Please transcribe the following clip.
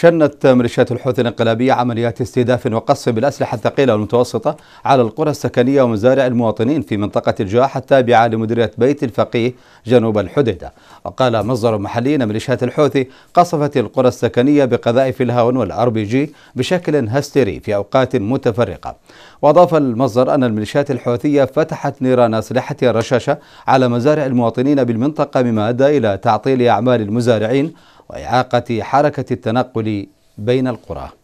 شنت ميليشيات الحوثي الانقلابية عمليات استهداف وقصف بالأسلحة الثقيلة والمتوسطة على القرى السكنية ومزارع المواطنين في منطقة الجاحة التابعة لمديرية بيت الفقيه جنوب الحديدة وقال مصدر محلي أن ميليشيات الحوثي قصفت القرى السكنية بقذائف الهاون والار بي جي بشكل هستيري في أوقات متفرقة وأضاف المصدر أن الميليشيات الحوثية فتحت نيران أسلحة الرشاشة على مزارع المواطنين بالمنطقة مما أدى إلى تعطيل أعمال المزارعين وإعاقة حركة التنقل بين القرى